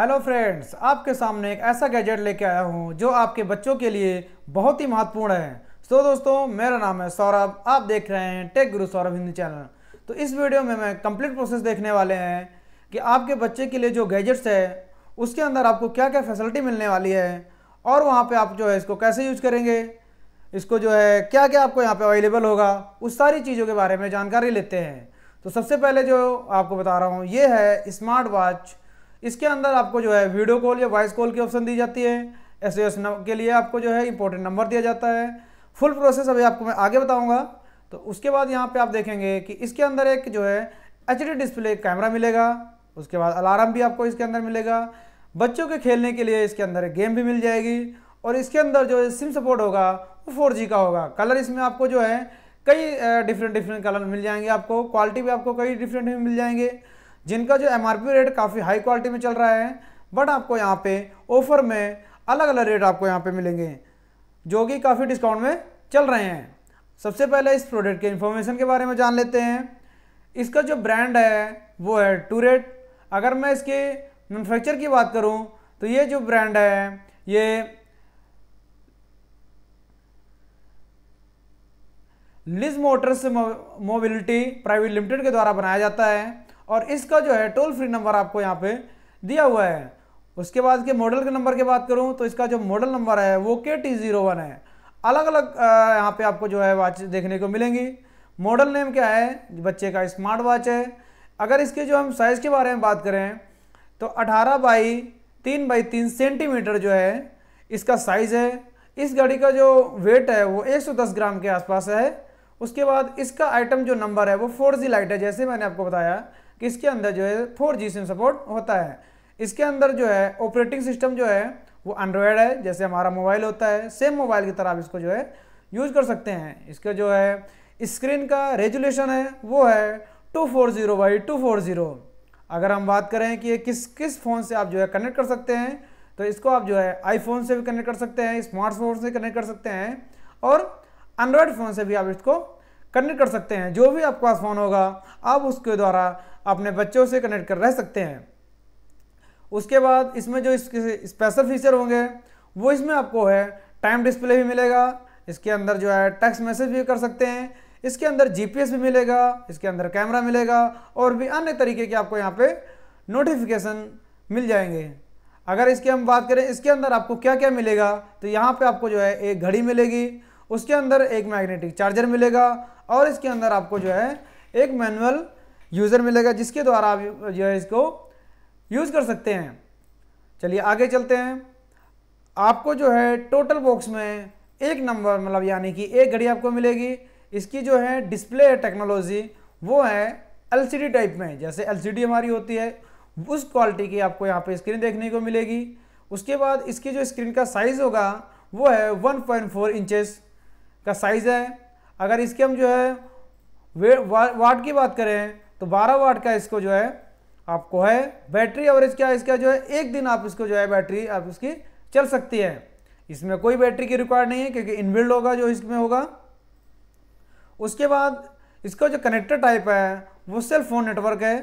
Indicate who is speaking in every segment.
Speaker 1: hello friends आपके सामने एक ऐसा गैजेट लेके आया हूँ जो आपके बच्चों के लिए बहुत ही महत्वपूर्ण है तो so, दोस्तों मेरा नाम है सौरभ आप देख रहे हैं टेक गुरु सौरभ हिंदी चैनल तो इस वीडियो में मैं कंप्लीट प्रोसेस देखने वाले हैं कि आपके बच्चे के लिए जो गैजेट्स है उसके अंदर आपको क्या क्या फैसिलिटी मिलने वाली है और वहाँ पर आप जो है इसको कैसे यूज करेंगे इसको जो है क्या क्या आपको यहाँ पर अवेलेबल होगा उस सारी चीज़ों के बारे में जानकारी लेते हैं तो सबसे पहले जो आपको बता रहा हूँ ये है स्मार्ट वॉच इसके अंदर आपको जो है वीडियो कॉल या वॉइस कॉल की ऑप्शन दी जाती है एस एस के लिए आपको जो है इंपॉर्टेंट नंबर दिया जाता है फुल प्रोसेस अभी आपको मैं आगे बताऊँगा तो उसके बाद यहाँ पर आप देखेंगे कि इसके अंदर एक जो है एच डिस्प्ले कैमरा मिलेगा उसके बाद अलार्म भी आपको इसके अंदर मिलेगा बच्चों के खेलने के लिए इसके अंदर गेम भी मिल जाएगी और इसके अंदर जो सिम सपोर्ट होगा वो फोर का होगा कलर इसमें आपको जो है कई डिफरेंट डिफरेंट कलर मिल जाएंगे आपको क्वालिटी भी आपको कई डिफरेंट मिल जाएंगे जिनका जो एम रेट काफ़ी हाई क्वालिटी में चल रहा है बट आपको यहाँ पे ऑफर में अलग अलग रेट आपको यहाँ पे मिलेंगे जो कि काफ़ी डिस्काउंट में चल रहे हैं सबसे पहले इस प्रोडक्ट के इन्फॉर्मेशन के बारे में जान लेते हैं इसका जो ब्रांड है वो है टूरेट अगर मैं इसके मैनुफेक्चर की बात करूँ तो ये जो ब्रांड है ये लिज मोटर्स मोबिलिटी प्राइवेट लिमिटेड के द्वारा बनाया जाता है और इसका जो है टोल फ्री नंबर आपको यहाँ पे दिया हुआ है उसके बाद के मॉडल के नंबर की बात करूँ तो इसका जो मॉडल नंबर है वो के टी ज़ीरो वन है अलग अलग यहाँ पे आपको जो है वॉच देखने को मिलेंगी मॉडल नेम क्या है बच्चे का स्मार्ट वॉच है अगर इसके जो हम साइज़ के बारे में बात करें तो अठारह बाई तीन बाई तीन सेंटीमीटर जो है इसका साइज़ है इस घड़ी का जो वेट है वो 110 ग्राम के आसपास है उसके बाद इसका आइटम जो नंबर है वो फोर जी लाइट है जैसे मैंने आपको बताया कि इसके अंदर जो है फोर जी सिम सपोर्ट होता है इसके अंदर जो है ऑपरेटिंग सिस्टम जो है वो एंड्रॉयड है जैसे हमारा मोबाइल होता है सेम मोबाइल की तरह आप इसको जो है यूज कर सकते हैं इसका जो है स्क्रीन का रेजुलेशन है वो है two four zero by two four zero अगर हम बात करें कि ये किस किस फ़ोन से आप जो है कनेक्ट कर सकते हैं तो इसको आप जो है आईफोन से भी कनेक्ट कर सकते हैं स्मार्टफोन से कनेक्ट कर सकते हैं और एंड्रॉयड फ़ोन से भी आप इसको कनेक्ट कर सकते हैं जो भी आपके पास फ़ोन होगा आप उसके द्वारा अपने बच्चों से कनेक्ट कर रह सकते हैं उसके बाद इसमें जो स्पेशल फीचर होंगे वो इसमें आपको है टाइम डिस्प्ले भी मिलेगा इसके अंदर जो है टेक्स्ट मैसेज भी कर सकते हैं इसके अंदर जीपीएस भी मिलेगा इसके अंदर कैमरा मिलेगा और भी अन्य तरीके के आपको यहाँ पे नोटिफिकेशन मिल जाएंगे अगर इसकी हम बात करें इसके अंदर आपको क्या क्या मिलेगा तो यहाँ पे आपको जो है एक घड़ी मिलेगी उसके अंदर एक मैग्नेटिक चार्जर मिलेगा और इसके अंदर आपको जो है एक मैनुअल यूज़र मिलेगा जिसके द्वारा आप जो है इसको यूज़ कर सकते हैं चलिए आगे चलते हैं आपको जो है टोटल बॉक्स में एक नंबर मतलब यानी कि एक घड़ी आपको मिलेगी इसकी जो है डिस्प्ले टेक्नोलॉजी वो है एलसीडी टाइप में जैसे एलसीडी हमारी होती है उस क्वालिटी की आपको यहाँ पे स्क्रीन देखने को मिलेगी उसके बाद इसकी जो स्क्रीन का साइज़ होगा वो है 1.4 पॉइंट का साइज़ है अगर इसके हम जो है वे वा, वाट की बात करें तो 12 वाट का इसको जो है आपको है बैटरी एवरेज क्या है इसका जो है एक दिन आप इसको जो है बैटरी आप इसकी चल सकती है इसमें कोई बैटरी की रिक्वायर्ड नहीं है क्योंकि इनबिल्ड होगा जो इसमें होगा उसके बाद इसका जो कनेक्टर टाइप है वो सेल फोन नेटवर्क है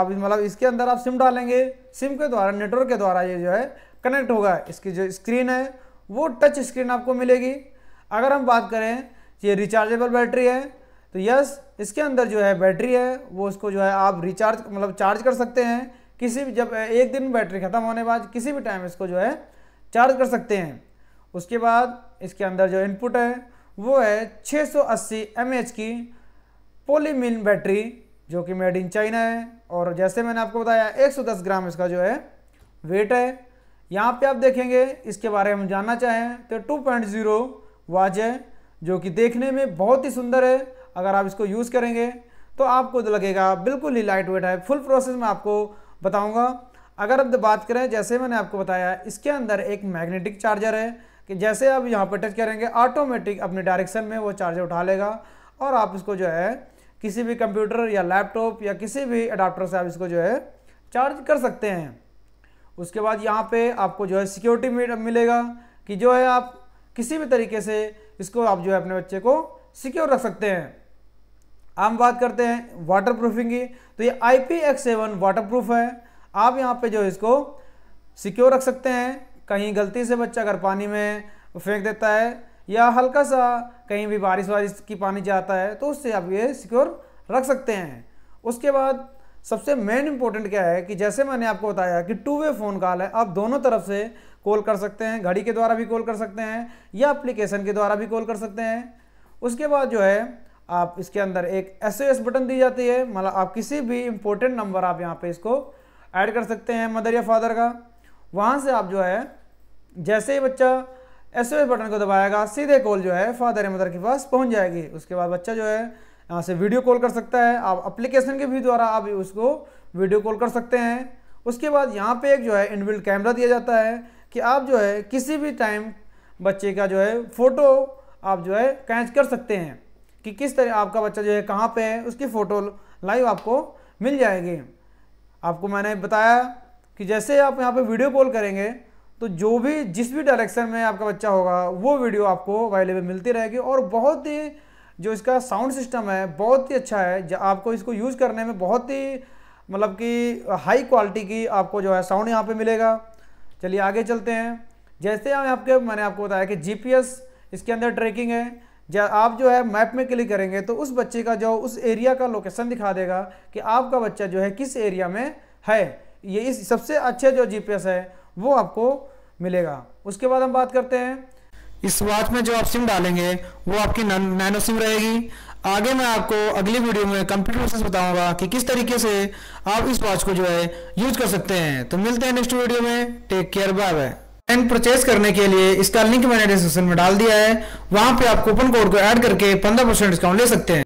Speaker 1: आप मतलब इसके अंदर आप सिम डालेंगे सिम के द्वारा नेटवर्क के द्वारा ये जो है कनेक्ट होगा इसकी जो स्क्रीन है वो टच स्क्रीन आपको मिलेगी अगर हम बात करें ये रिचार्जेबल बैटरी है तो यस इसके अंदर जो है बैटरी है वो उसको जो है आप रिचार्ज मतलब चार्ज कर सकते हैं किसी भी जब एक दिन बैटरी ख़त्म होने के बाद किसी भी टाइम इसको जो है चार्ज कर सकते हैं उसके बाद इसके अंदर जो इनपुट है वो है 680 mAh की पोलीमिन बैटरी जो कि मेड इन चाइना है और जैसे मैंने आपको बताया 110 ग्राम इसका जो है वेट है यहाँ पे आप देखेंगे इसके बारे में जानना चाहें तो 2.0 पॉइंट वाज है जो कि देखने में बहुत ही सुंदर है अगर आप इसको यूज़ करेंगे तो आपको लगेगा बिल्कुल ही लाइट वेट है फुल प्रोसेस में आपको बताऊँगा अगर अब बात करें जैसे मैंने आपको बताया इसके अंदर एक मैग्नेटिक चार्जर है कि जैसे आप यहाँ पर टच करेंगे ऑटोमेटिक अपने डायरेक्शन में वो चार्जर उठा लेगा और आप इसको जो है किसी भी कंप्यूटर या लैपटॉप या किसी भी अडाप्टर से आप इसको जो है चार्ज कर सकते हैं उसके बाद यहाँ पे आपको जो है सिक्योरिटी मिलेगा कि जो है आप किसी भी तरीके से इसको आप जो है अपने बच्चे को सिक्योर रख सकते हैं हम बात करते हैं वाटर प्रूफिंग की तो ये I P X seven waterproof है आप यहाँ पे जो इसको सिक्योर रख सकते हैं कहीं गलती से बच्चा अगर पानी में फेंक देता है या हल्का सा कहीं भी बारिश वारिश की पानी जाता है तो उससे आप ये सिक्योर रख सकते हैं उसके बाद सबसे मेन इंपॉर्टेंट क्या है कि जैसे मैंने आपको बताया कि टू वे फ़ोन कॉल है आप दोनों तरफ से कॉल कर सकते हैं घड़ी के द्वारा भी कॉल कर सकते हैं या अप्लीकेशन के द्वारा भी कॉल कर सकते हैं उसके बाद जो है आप इसके अंदर एक एस बटन दी जाती है मतलब आप किसी भी इम्पोर्टेंट नंबर आप यहाँ पे इसको ऐड कर सकते हैं मदर या फादर का वहाँ से आप जो है जैसे ही बच्चा एस बटन को दबाएगा सीधे कॉल जो है फादर या मदर के पास पहुँच जाएगी उसके बाद बच्चा जो है यहाँ से वीडियो कॉल कर सकता है आप अप्लीकेशन के भी द्वारा आप उसको वीडियो कॉल कर सकते हैं उसके बाद यहाँ पे एक जो है इनबिल्ट कैमरा दिया जाता है कि आप जो है किसी भी टाइम बच्चे का जो है फ़ोटो आप जो है कैच कर सकते हैं कि किस तरह आपका बच्चा जो है कहाँ पे है उसकी फ़ोटो लाइव आपको मिल जाएगी आपको मैंने बताया कि जैसे आप यहाँ पे वीडियो कॉल करेंगे तो जो भी जिस भी डायरेक्शन में आपका बच्चा होगा वो वीडियो आपको अवेलेबल मिलती रहेगी और बहुत ही जो इसका साउंड सिस्टम है बहुत ही अच्छा है आपको इसको यूज़ करने में बहुत ही मतलब कि हाई क्वालिटी की आपको जो है साउंड यहाँ पर मिलेगा चलिए आगे चलते हैं जैसे हम आपके मैंने आपको बताया कि जी इसके अंदर ट्रैकिंग है जब आप जो है मैप में क्लिक करेंगे तो उस बच्चे का जो उस एरिया का लोकेशन दिखा देगा कि आपका बच्चा जो है किस एरिया में है ये इस सबसे अच्छे जो जीपीएस है वो आपको मिलेगा उसके बाद हम बात करते हैं इस वॉच में जो आप सिम डालेंगे वो आपकी नैनो सिम रहेगी आगे मैं आपको अगली वीडियो में कंप्यूटर प्रोसेस बताऊंगा कि किस तरीके से आप इस वॉच को जो है यूज कर सकते हैं तो मिलते हैं नेक्स्ट वीडियो में take care bye bye and purchase करने के लिए इसका लिंक मैंने डिस्क्रिप्शन में डाल दिया है वहां पे आप कूपन कोड को ऐड करके पंद्रह परसेंट डिस्काउंट ले सकते हैं